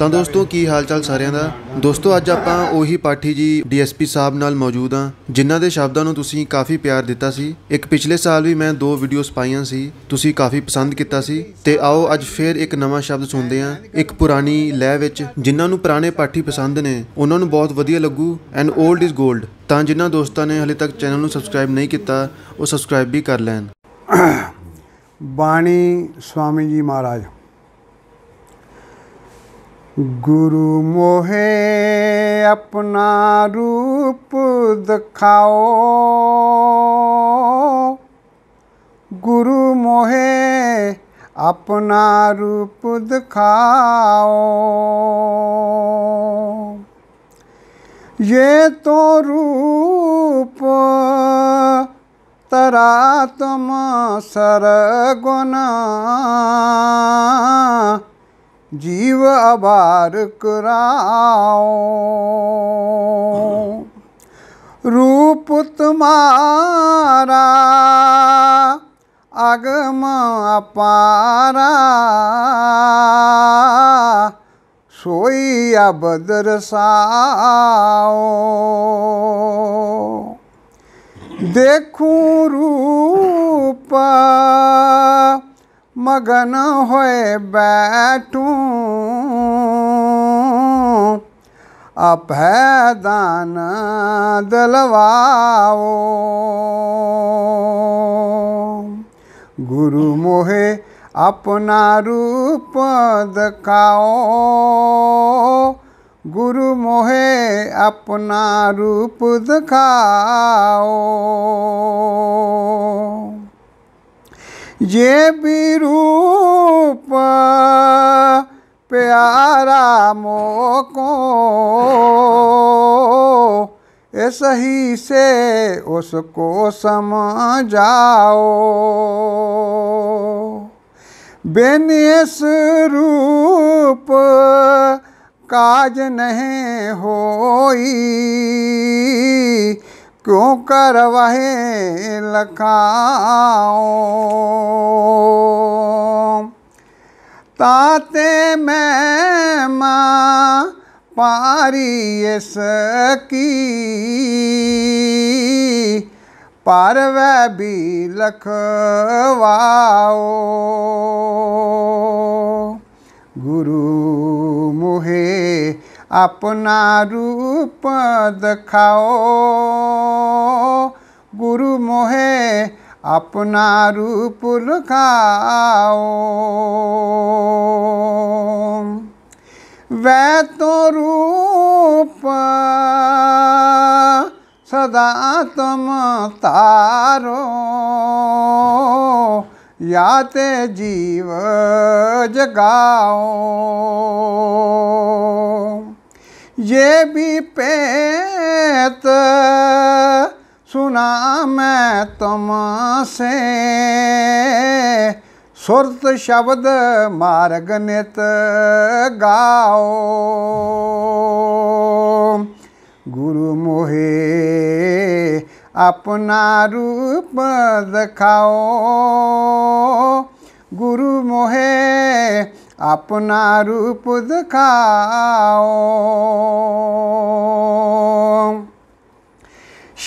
ਤਾਂ ਦੋਸਤੋ ਕੀ ਹਾਲ ਚਾਲ ਸਾਰਿਆਂ ਦਾ ਦੋਸਤੋ ਅੱਜ ਆਪਾਂ ਉਹੀ ਪਾਠੀ ਜੀ ਡੀਐਸਪੀ ਸਾਹਿਬ ਨਾਲ ਮੌਜੂਦ ਆ ਜਿਨ੍ਹਾਂ ਦੇ ਸ਼ਬਦਾਂ ਨੂੰ ਤੁਸੀਂ ਕਾਫੀ ਪਿਆਰ ਦਿੱਤਾ ਸੀ ਇੱਕ ਪਿਛਲੇ ਸਾਲ ਵੀ ਮੈਂ ਦੋ ਵੀਡੀਓਜ਼ ਪਾਈਆਂ ਸੀ ਤੁਸੀਂ ਕਾਫੀ ਪਸੰਦ ਕੀਤਾ ਸੀ ਤੇ ਆਓ ਅੱਜ ਫੇਰ ਇੱਕ ਨਵਾਂ ਸ਼ਬਦ ਸੁਣਦੇ ਆ ਇੱਕ ਪੁਰਾਣੀ ਲੈ ਵਿੱਚ ਜਿਨ੍ਹਾਂ ਨੂੰ ਪੁਰਾਣੇ ਪਾਠੀ ਪਸੰਦ ਨੇ ਉਹਨਾਂ ਨੂੰ ਬਹੁਤ ਵਧੀਆ ਲੱਗੂ ਐਂਡ 올ਡ ਇਜ਼ 골ਡ ਤਾਂ ਜਿਨ੍ਹਾਂ ਦੋਸਤਾਂ ਨੇ ਹਲੇ ਤੱਕ ਚੈਨਲ ਨੂੰ ਸਬਸਕ੍ਰਾਈਬ ਨਹੀਂ ਕੀਤਾ ਉਹ ਸਬਸਕ੍ਰਾਈਬ ਵੀ ਕਰ ਲੈਣ ਬਾਣੀ ਸਵਾਮੀ ਜੀ ਮਹਾਰਾਜ गुरु मोहे अपना रूप दिखाओ गुरु मोहे अपना रूप दिखाओ ये तो रूप तरा तुम सरगुना जीव अबार कराओ रूप तुम्हारा अगम अपारा सोई अब दरसाओ देखूं रूप मगन होए बैठूं अपैदान दलवाओ गुरु मोहे अपना रूप दिखाओ गुरु मोहे अपना रूप दिखाओ ये विरूप प्यारा मोको सही से उसको समझाओ बिन इस रूप काज नहीं होई क्यों करवाहे लखाओ ताते मैं माँ पारी सकी पारवे भी लखवाओ गुरु मुहे अपना रूप दिखाओ गुरु मोहे अपना रूप लुखाओ वह तो रूप सदा तुम तारो ते जीव जगाओ ये भी पेत सुना मैं तुम से सुरत शब्द मार्ग नित गाओ गुरु मोहे अपना रूप दिखाओ गुरु मोहे अपना रूप दिखाओ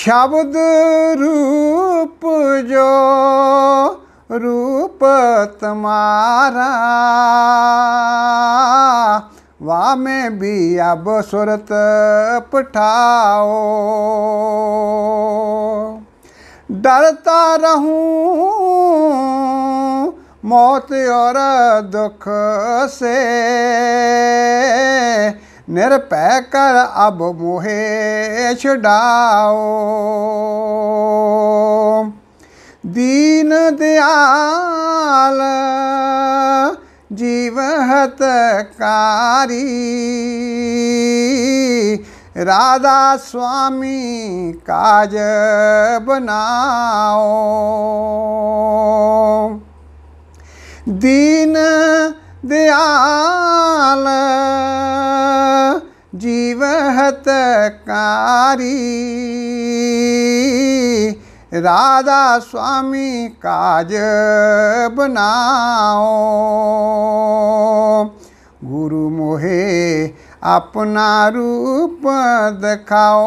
शब्द रूप जो रूप तुम्हारा वाह में भी अब सुरत पठाओ डरता रहूं मौत और दुख से निरपै कर अब मोहे छुडाओ दीन दयाल जीवहत कारी राधा स्वामी काज बनाओ दीन दयाल महतकारी राधा स्वामी काज बनाओ गुरु मोहे अपना रूप दिखाओ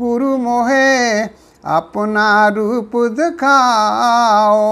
गुरु मोहे अपना रूप दिखाओ